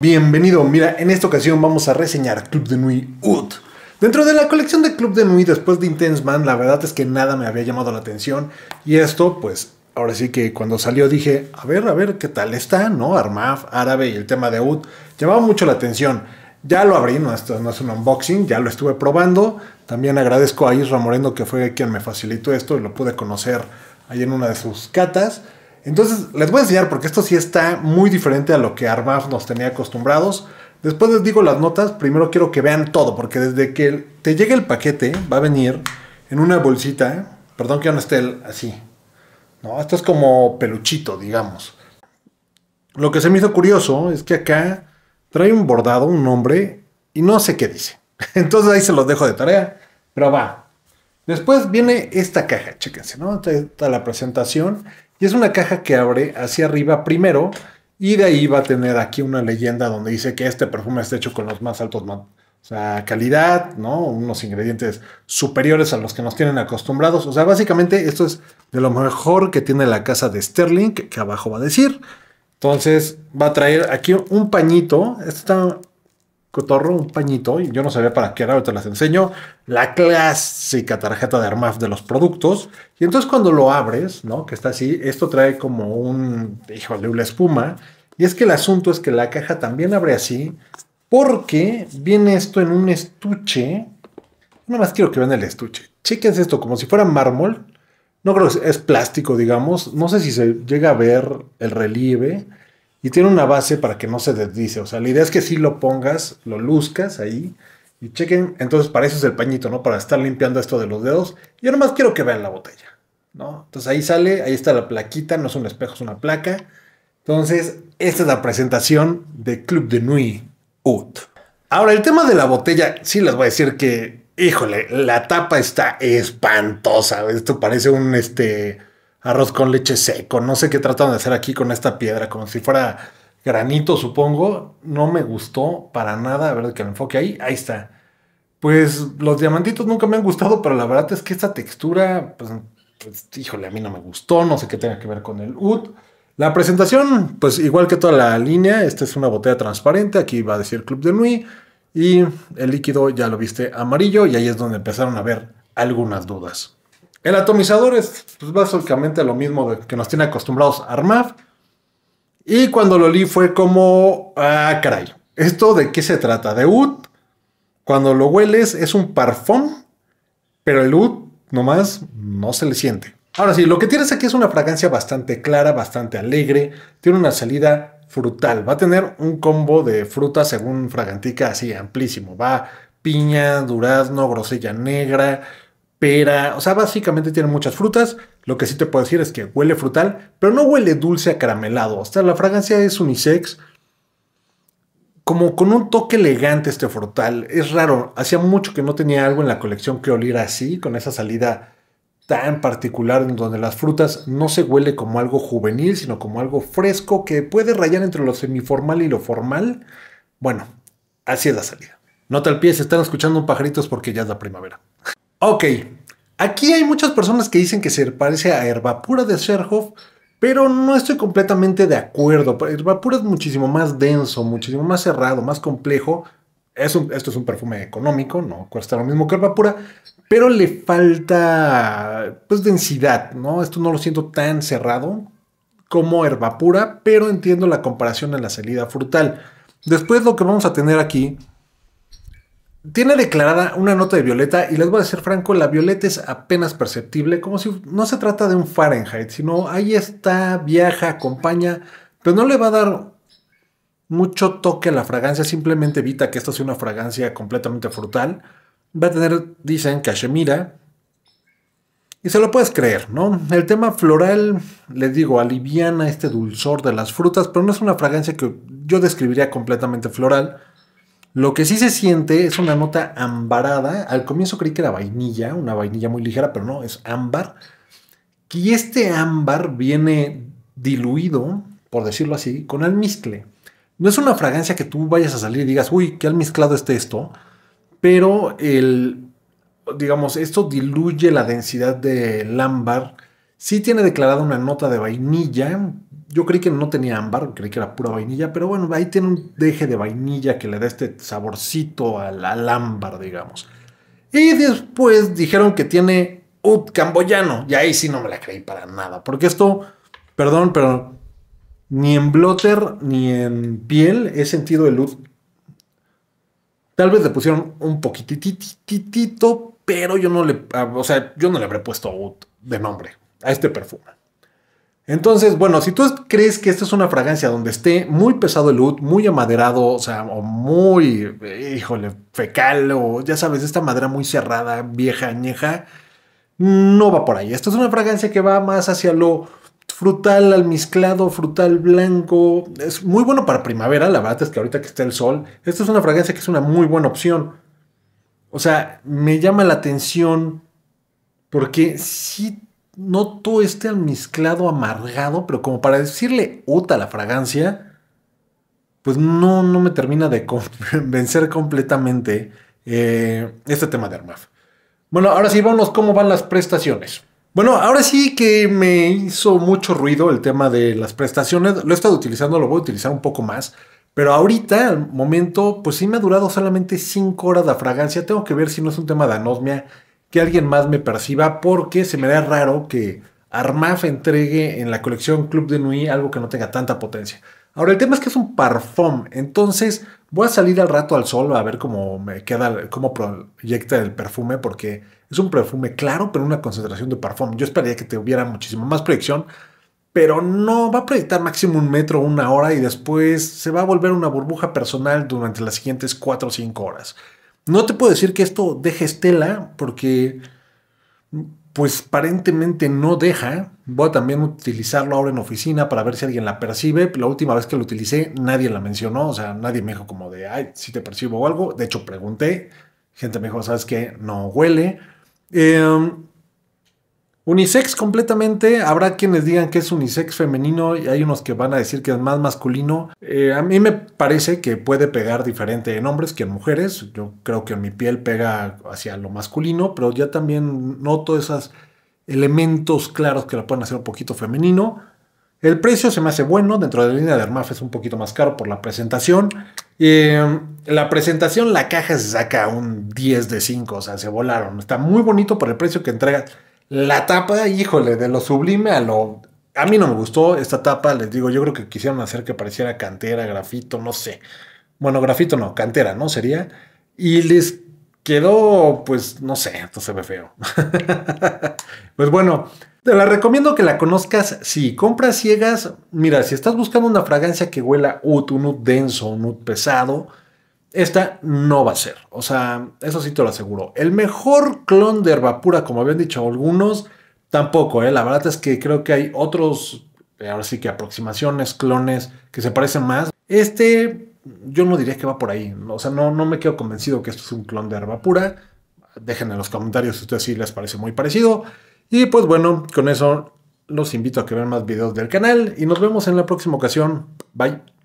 Bienvenido, mira, en esta ocasión vamos a reseñar Club de Nuit Dentro de la colección de Club de Nuit después de Intense Man, la verdad es que nada me había llamado la atención y esto, pues, ahora sí que cuando salió dije, a ver, a ver, ¿qué tal está? ¿No? Armaf, árabe y el tema de Ut llamaba mucho la atención. Ya lo abrí, no, no es un unboxing, ya lo estuve probando. También agradezco a Isra Moreno que fue quien me facilitó esto y lo pude conocer ahí en una de sus catas. Entonces, les voy a enseñar porque esto sí está muy diferente a lo que Armaf nos tenía acostumbrados. Después les digo las notas, primero quiero que vean todo, porque desde que te llegue el paquete va a venir en una bolsita, perdón que no esté así, no, esto es como peluchito, digamos. Lo que se me hizo curioso es que acá trae un bordado, un nombre, y no sé qué dice. Entonces ahí se los dejo de tarea, pero va. Después viene esta caja, chéquense, ¿no? Está la presentación y es una caja que abre hacia arriba primero y de ahí va a tener aquí una leyenda donde dice que este perfume está hecho con los más altos o sea, calidad, ¿no? Unos ingredientes superiores a los que nos tienen acostumbrados. O sea, básicamente esto es de lo mejor que tiene la casa de Sterling, que abajo va a decir. Entonces va a traer aquí un pañito. Este está cotorro, un pañito, y yo no sabía para qué era, te las enseño, la clásica tarjeta de Armaf de los productos. Y entonces cuando lo abres, ¿no? Que está así, esto trae como un, híjole, una espuma. Y es que el asunto es que la caja también abre así, porque viene esto en un estuche. Nada más quiero que vean el estuche. Chequense esto, como si fuera mármol. No creo que es plástico, digamos. No sé si se llega a ver el relieve. Y tiene una base para que no se desdice. O sea, la idea es que si lo pongas, lo luzcas ahí. Y chequen, entonces para eso es el pañito, ¿no? Para estar limpiando esto de los dedos. Yo nomás quiero que vean la botella, ¿no? Entonces ahí sale, ahí está la plaquita, no es un espejo, es una placa. Entonces, esta es la presentación de Club de Nuit Ut. Ahora, el tema de la botella, sí les voy a decir que, híjole, la tapa está espantosa. Esto parece un, este, arroz con leche seco, no sé qué tratan de hacer aquí con esta piedra, como si fuera granito, supongo. No me gustó para nada, a ver que el enfoque ahí, ahí está. Pues los diamantitos nunca me han gustado, pero la verdad es que esta textura, pues, pues híjole, a mí no me gustó, no sé qué tenga que ver con el UD. La presentación, pues igual que toda la línea, esta es una botella transparente, aquí va a decir Club de Nui, y el líquido ya lo viste amarillo, y ahí es donde empezaron a ver algunas dudas. El atomizador es pues, básicamente lo mismo de que nos tiene acostumbrados Armaf. Y cuando lo leí fue como, ah, caray, ¿esto de qué se trata? De wood. cuando lo hueles es un parfum, pero el UD nomás no se le siente. Ahora sí, lo que tienes aquí es una fragancia bastante clara, bastante alegre, tiene una salida frutal, va a tener un combo de frutas según fragantica así amplísimo, va piña, durazno, grosella negra, pero, o sea, básicamente tiene muchas frutas. Lo que sí te puedo decir es que huele frutal, pero no huele dulce acaramelado. O sea, la fragancia es unisex, como con un toque elegante este frutal. Es raro, hacía mucho que no tenía algo en la colección que oliera así, con esa salida tan particular en donde las frutas no se huele como algo juvenil, sino como algo fresco que puede rayar entre lo semiformal y lo formal. Bueno, así es la salida. Nota al pie se están escuchando un pajarito porque ya es la primavera. Ok, aquí hay muchas personas que dicen que se parece a Herbapura de Serhoff, pero no estoy completamente de acuerdo. Herbapura es muchísimo más denso, muchísimo más cerrado, más complejo. Es esto es un perfume económico, no cuesta lo mismo que Herbapura, pero le falta pues densidad, ¿no? Esto no lo siento tan cerrado como Herbapura, pero entiendo la comparación en la salida frutal. Después lo que vamos a tener aquí tiene declarada una nota de violeta y les voy a ser franco, la violeta es apenas perceptible, como si no se trata de un Fahrenheit, sino ahí está, viaja, acompaña, pero no le va a dar mucho toque a la fragancia, simplemente evita que esto sea una fragancia completamente frutal. Va a tener, dicen, cachemira. Y se lo puedes creer, ¿no? El tema floral, les digo, aliviana este dulzor de las frutas, pero no es una fragancia que yo describiría completamente floral. Lo que sí se siente es una nota ambarada. Al comienzo creí que era vainilla, una vainilla muy ligera, pero no, es ámbar. Y este ámbar viene diluido, por decirlo así, con almizcle. No es una fragancia que tú vayas a salir y digas, uy, qué almizclado esté esto, pero el, digamos, esto diluye la densidad del ámbar. Sí tiene declarada una nota de vainilla, yo creí que no tenía ámbar, creí que era pura vainilla, pero bueno, ahí tiene un deje de vainilla que le da este saborcito al, ámbar, digamos. Y después dijeron que tiene oud camboyano, y ahí sí no me la creí para nada, porque esto, perdón, pero ni en blotter ni en piel he sentido el oud. Tal vez le pusieron un poquititito, pero yo no le, ah, o sea, yo no le habré puesto ut de nombre a este perfume. Entonces, bueno, si tú crees que esta es una fragancia donde esté muy pesado el oud, muy amaderado, o sea, o muy, eh, híjole, fecal, o ya sabes, esta madera muy cerrada, vieja, añeja, no va por ahí. Esta es una fragancia que va más hacia lo frutal almizclado, frutal blanco. Es muy bueno para primavera, la verdad es que ahorita que está el sol, esta es una fragancia que es una muy buena opción. O sea, me llama la atención porque sí no todo este almizclado amargado, pero como para decirle uta la fragancia, pues no, no me termina de convencer completamente eh, este tema de Armaf. Bueno, ahora sí, vamos cómo van las prestaciones. Bueno, ahora sí que me hizo mucho ruido el tema de las prestaciones. Lo he estado utilizando, lo voy a utilizar un poco más. Pero ahorita, al momento, pues sí me ha durado solamente 5 horas la fragancia. Tengo que ver si no es un tema de anosmia que alguien más me perciba porque se me da raro que Armaf entregue en la colección Club de Nui algo que no tenga tanta potencia. Ahora, el tema es que es un parfum, entonces voy a salir al rato al sol a ver cómo me queda, cómo proyecta el perfume, porque es un perfume claro, pero una concentración de parfum. Yo esperaría que tuviera muchísimo más proyección, pero no, va a proyectar máximo un metro, una hora y después se va a volver una burbuja personal durante las siguientes 4 o 5 horas. No te puedo decir que esto deje estela, porque pues aparentemente no deja. Voy a también utilizarlo ahora en oficina para ver si alguien la percibe. La última vez que lo utilicé nadie la mencionó, o sea, nadie me dijo como de, ay, si te percibo o algo. De hecho, pregunté, gente me dijo, ¿sabes qué? No huele. Eh, Unisex completamente, habrá quienes digan que es unisex femenino y hay unos que van a decir que es más masculino. Eh, a mí me parece que puede pegar diferente en hombres que en mujeres. Yo creo que en mi piel pega hacia lo masculino, pero ya también noto esos elementos claros que la pueden hacer un poquito femenino. El precio se me hace bueno, dentro de la línea de Armaf es un poquito más caro por la presentación. Eh, la presentación, la caja se saca un 10 de 5, o sea, se volaron. Está muy bonito por el precio que entrega la tapa, híjole, de lo sublime a lo... A mí no me gustó esta tapa, les digo, yo creo que quisieron hacer que pareciera cantera, grafito, no sé. Bueno, grafito no, cantera, ¿no? Sería. Y les quedó, pues, no sé, esto se ve feo. pues bueno, te la recomiendo que la conozcas si compras ciegas. Mira, si estás buscando una fragancia que huela ut, un ut denso, un pesado, esta no va a ser. O sea, eso sí te lo aseguro. El mejor clon de Herbapura, como habían dicho algunos, tampoco. ¿eh? La verdad es que creo que hay otros, eh, ahora sí que aproximaciones, clones que se parecen más. Este, yo no diría que va por ahí. O sea, no, no me quedo convencido que esto es un clon de Herbapura. Dejen en los comentarios si a ustedes sí les parece muy parecido. Y pues bueno, con eso los invito a que vean más videos del canal y nos vemos en la próxima ocasión. Bye.